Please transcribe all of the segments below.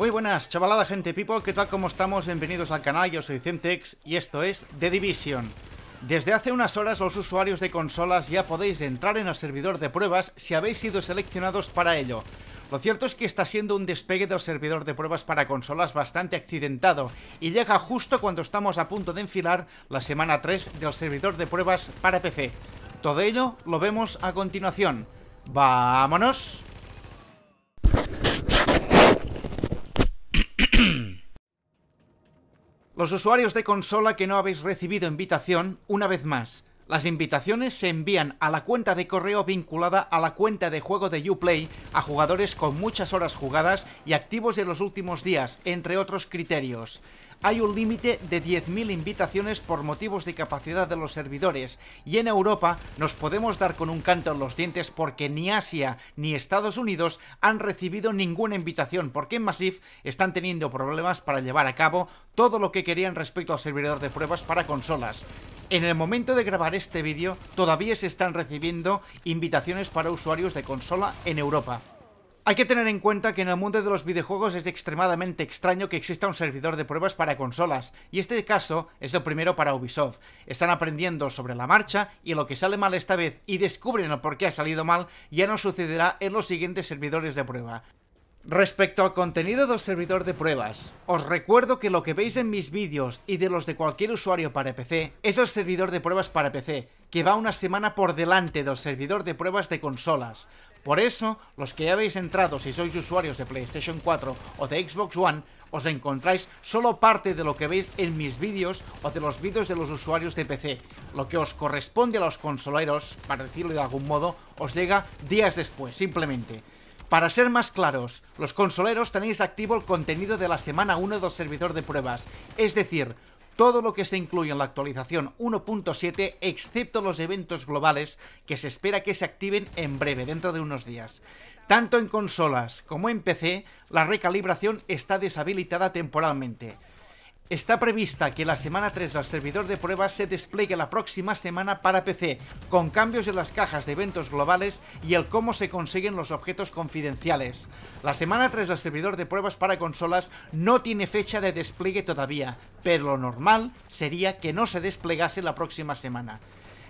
Muy buenas, chavalada, gente, people, ¿qué tal? ¿Cómo estamos? Bienvenidos al canal, yo soy Centex y esto es The Division. Desde hace unas horas los usuarios de consolas ya podéis entrar en el servidor de pruebas si habéis sido seleccionados para ello. Lo cierto es que está siendo un despegue del servidor de pruebas para consolas bastante accidentado y llega justo cuando estamos a punto de enfilar la semana 3 del servidor de pruebas para PC. Todo ello lo vemos a continuación. ¡Vámonos! Los usuarios de consola que no habéis recibido invitación, una vez más, las invitaciones se envían a la cuenta de correo vinculada a la cuenta de juego de Uplay a jugadores con muchas horas jugadas y activos de los últimos días, entre otros criterios hay un límite de 10.000 invitaciones por motivos de capacidad de los servidores y en Europa nos podemos dar con un canto en los dientes porque ni Asia ni Estados Unidos han recibido ninguna invitación porque en Massive están teniendo problemas para llevar a cabo todo lo que querían respecto al servidor de pruebas para consolas. En el momento de grabar este vídeo todavía se están recibiendo invitaciones para usuarios de consola en Europa. Hay que tener en cuenta que en el mundo de los videojuegos es extremadamente extraño que exista un servidor de pruebas para consolas, y este caso es lo primero para Ubisoft. Están aprendiendo sobre la marcha y lo que sale mal esta vez y descubren el por qué ha salido mal ya no sucederá en los siguientes servidores de prueba. Respecto al contenido del servidor de pruebas, os recuerdo que lo que veis en mis vídeos y de los de cualquier usuario para PC es el servidor de pruebas para PC, que va una semana por delante del servidor de pruebas de consolas, por eso, los que ya habéis entrado, si sois usuarios de PlayStation 4 o de Xbox One, os encontráis solo parte de lo que veis en mis vídeos o de los vídeos de los usuarios de PC. Lo que os corresponde a los consoleros, para decirlo de algún modo, os llega días después, simplemente. Para ser más claros, los consoleros tenéis activo el contenido de la semana 1 del servidor de pruebas, es decir, todo lo que se incluye en la actualización 1.7, excepto los eventos globales que se espera que se activen en breve, dentro de unos días. Tanto en consolas como en PC, la recalibración está deshabilitada temporalmente. Está prevista que la semana 3 del servidor de pruebas se despliegue la próxima semana para PC, con cambios en las cajas de eventos globales y el cómo se consiguen los objetos confidenciales. La semana 3 del servidor de pruebas para consolas no tiene fecha de despliegue todavía, pero lo normal sería que no se desplegase la próxima semana.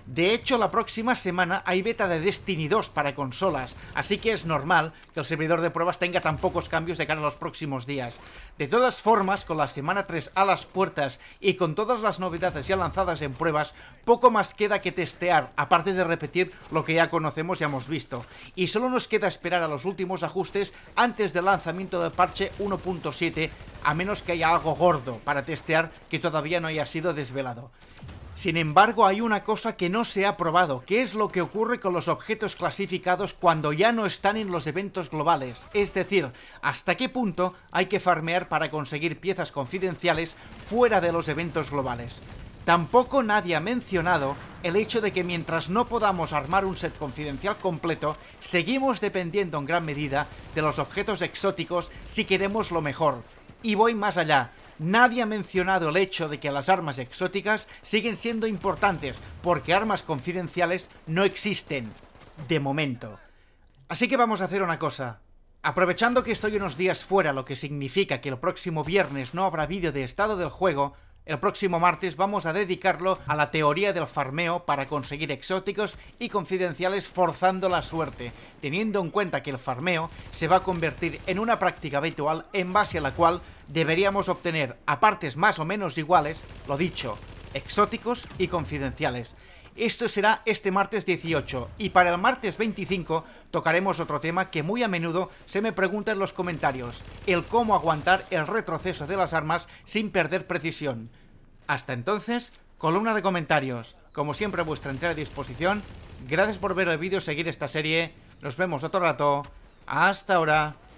De hecho, la próxima semana hay beta de Destiny 2 para consolas, así que es normal que el servidor de pruebas tenga tan pocos cambios de cara a los próximos días. De todas formas, con la semana 3 a las puertas y con todas las novedades ya lanzadas en pruebas, poco más queda que testear, aparte de repetir lo que ya conocemos y hemos visto. Y solo nos queda esperar a los últimos ajustes antes del lanzamiento del parche 1.7, a menos que haya algo gordo para testear que todavía no haya sido desvelado. Sin embargo, hay una cosa que no se ha probado, que es lo que ocurre con los objetos clasificados cuando ya no están en los eventos globales, es decir, hasta qué punto hay que farmear para conseguir piezas confidenciales fuera de los eventos globales. Tampoco nadie ha mencionado el hecho de que mientras no podamos armar un set confidencial completo, seguimos dependiendo en gran medida de los objetos exóticos si queremos lo mejor. Y voy más allá, Nadie ha mencionado el hecho de que las armas exóticas siguen siendo importantes, porque armas confidenciales no existen, de momento. Así que vamos a hacer una cosa. Aprovechando que estoy unos días fuera, lo que significa que el próximo viernes no habrá vídeo de estado del juego, el próximo martes vamos a dedicarlo a la teoría del farmeo para conseguir exóticos y confidenciales forzando la suerte, teniendo en cuenta que el farmeo se va a convertir en una práctica habitual en base a la cual deberíamos obtener a partes más o menos iguales, lo dicho, exóticos y confidenciales. Esto será este martes 18 y para el martes 25 tocaremos otro tema que muy a menudo se me pregunta en los comentarios, el cómo aguantar el retroceso de las armas sin perder precisión. Hasta entonces, columna de comentarios, como siempre a vuestra entera disposición. Gracias por ver el vídeo, seguir esta serie. Nos vemos otro rato. Hasta ahora.